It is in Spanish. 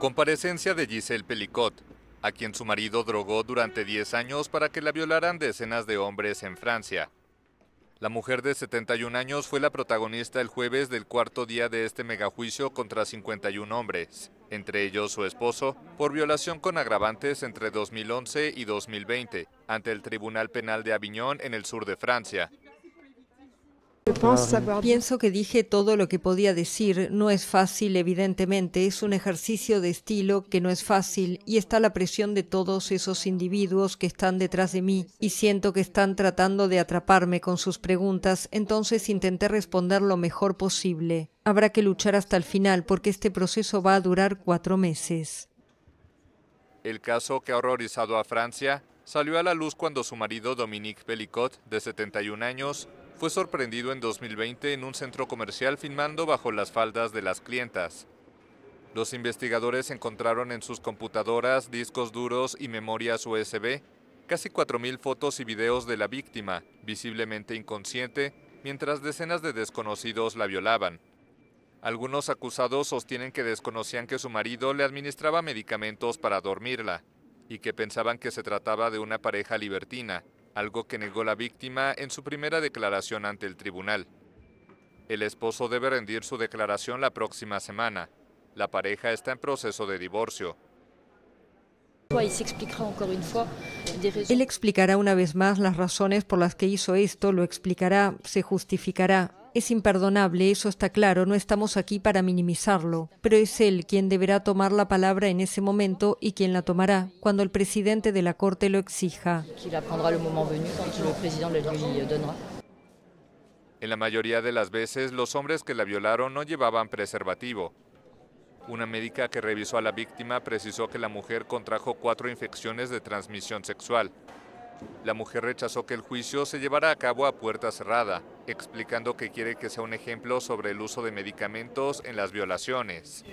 Comparecencia de Giselle Pelicot, a quien su marido drogó durante 10 años para que la violaran decenas de hombres en Francia. La mujer de 71 años fue la protagonista el jueves del cuarto día de este megajuicio contra 51 hombres, entre ellos su esposo, por violación con agravantes entre 2011 y 2020, ante el Tribunal Penal de Aviñón en el sur de Francia, Pienso que dije todo lo que podía decir. No es fácil, evidentemente. Es un ejercicio de estilo que no es fácil y está la presión de todos esos individuos que están detrás de mí y siento que están tratando de atraparme con sus preguntas. Entonces intenté responder lo mejor posible. Habrá que luchar hasta el final porque este proceso va a durar cuatro meses. El caso que ha horrorizado a Francia salió a la luz cuando su marido Dominique Pellicot, de 71 años, fue sorprendido en 2020 en un centro comercial filmando bajo las faldas de las clientas. Los investigadores encontraron en sus computadoras, discos duros y memorias USB casi 4.000 fotos y videos de la víctima, visiblemente inconsciente, mientras decenas de desconocidos la violaban. Algunos acusados sostienen que desconocían que su marido le administraba medicamentos para dormirla y que pensaban que se trataba de una pareja libertina, algo que negó la víctima en su primera declaración ante el tribunal. El esposo debe rendir su declaración la próxima semana. La pareja está en proceso de divorcio. Él explicará una vez más las razones por las que hizo esto, lo explicará, se justificará. Es imperdonable, eso está claro, no estamos aquí para minimizarlo, pero es él quien deberá tomar la palabra en ese momento y quien la tomará cuando el presidente de la Corte lo exija. En la mayoría de las veces, los hombres que la violaron no llevaban preservativo. Una médica que revisó a la víctima precisó que la mujer contrajo cuatro infecciones de transmisión sexual. La mujer rechazó que el juicio se llevara a cabo a puerta cerrada, explicando que quiere que sea un ejemplo sobre el uso de medicamentos en las violaciones.